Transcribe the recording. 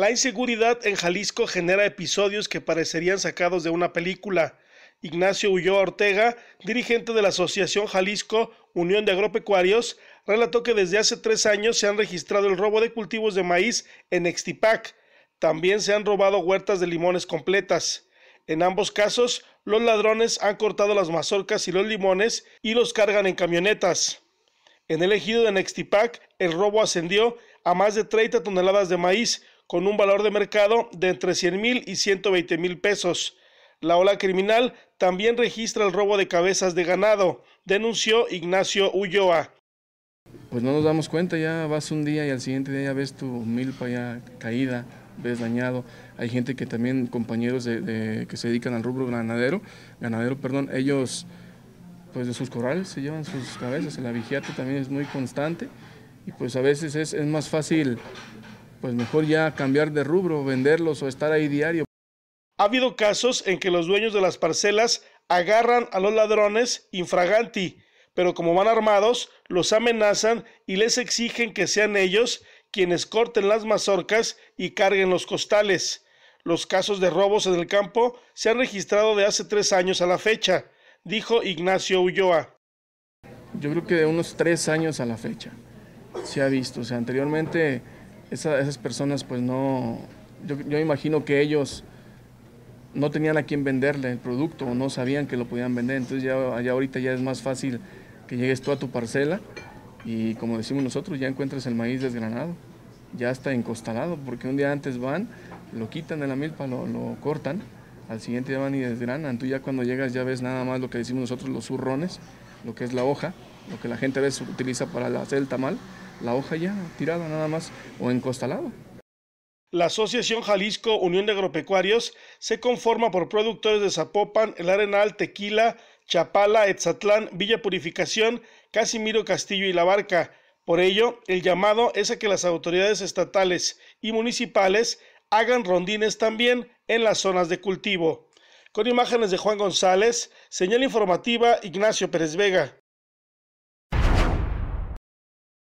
La inseguridad en Jalisco genera episodios que parecerían sacados de una película. Ignacio Ulloa Ortega, dirigente de la Asociación Jalisco Unión de Agropecuarios, relató que desde hace tres años se han registrado el robo de cultivos de maíz en Nextipac. También se han robado huertas de limones completas. En ambos casos, los ladrones han cortado las mazorcas y los limones y los cargan en camionetas. En el ejido de Nextipac, el robo ascendió a más de 30 toneladas de maíz, con un valor de mercado de entre 100 mil y 120 mil pesos. La ola criminal también registra el robo de cabezas de ganado, denunció Ignacio Ulloa. Pues no nos damos cuenta, ya vas un día y al siguiente día ya ves tu milpa ya caída, ves dañado. Hay gente que también, compañeros de, que se dedican al rubro ganadero, ganadero, perdón, ellos pues de sus corrales se llevan sus cabezas, el avigiato también es muy constante y pues a veces es más fácil pues mejor ya cambiar de rubro, venderlos o estar ahí diario. Ha habido casos en que los dueños de las parcelas agarran a los ladrones infraganti, pero como van armados, los amenazan y les exigen que sean ellos quienes corten las mazorcas y carguen los costales. Los casos de robos en el campo se han registrado de hace tres años a la fecha, dijo Ignacio Ulloa. Yo creo que de unos tres años a la fecha se ha visto. O sea, anteriormente esas personas pues no, yo, yo imagino que ellos no tenían a quién venderle el producto o no sabían que lo podían vender. Entonces ya, ya, ahorita ya es más fácil que llegues tú a tu parcela y como decimos nosotros, ya encuentras el maíz desgranado, ya está encostalado, porque un día antes van, lo quitan de la milpa, lo, cortan, al siguiente día van y desgranan. Tú ya cuando llegas ya ves nada más lo que decimos nosotros, los zurrones, lo que es la hoja, lo que la gente a veces utiliza para hacer el tamal, la hoja ya tirada nada más o encostalada. La Asociación Jalisco Unión de Agropecuarios se conforma por productores de Zapopan, El Arenal, Tequila, Chapala, Etzatlán, Villa Purificación, Casimiro Castillo y La Barca. Por ello, el llamado es a que las autoridades estatales y municipales hagan rondines también en las zonas de cultivo. Con imágenes de Juan González, señal informativa Ignacio Pérez Vega.